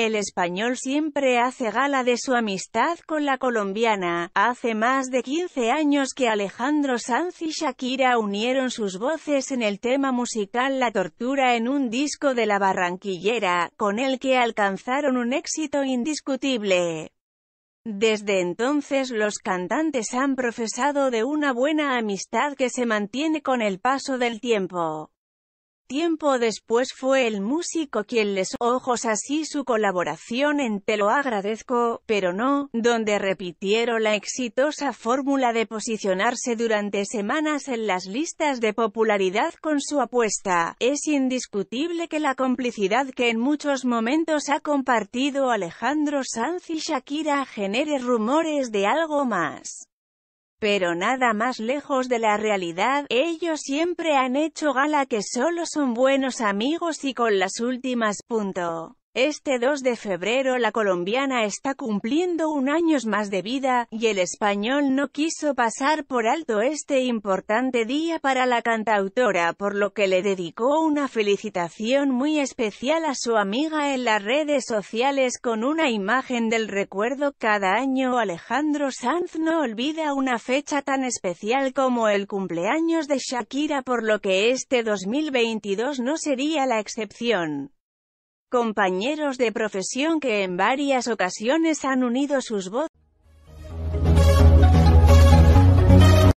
El español siempre hace gala de su amistad con la colombiana. Hace más de 15 años que Alejandro Sanz y Shakira unieron sus voces en el tema musical La Tortura en un disco de la Barranquillera, con el que alcanzaron un éxito indiscutible. Desde entonces los cantantes han profesado de una buena amistad que se mantiene con el paso del tiempo. Tiempo después fue el músico quien les ojos así su colaboración en Te lo agradezco, pero no, donde repitieron la exitosa fórmula de posicionarse durante semanas en las listas de popularidad con su apuesta. Es indiscutible que la complicidad que en muchos momentos ha compartido Alejandro Sanz y Shakira genere rumores de algo más. Pero nada más lejos de la realidad, ellos siempre han hecho gala que solo son buenos amigos y con las últimas, punto. Este 2 de febrero la colombiana está cumpliendo un año más de vida, y el español no quiso pasar por alto este importante día para la cantautora por lo que le dedicó una felicitación muy especial a su amiga en las redes sociales con una imagen del recuerdo. Cada año Alejandro Sanz no olvida una fecha tan especial como el cumpleaños de Shakira por lo que este 2022 no sería la excepción compañeros de profesión que en varias ocasiones han unido sus voces.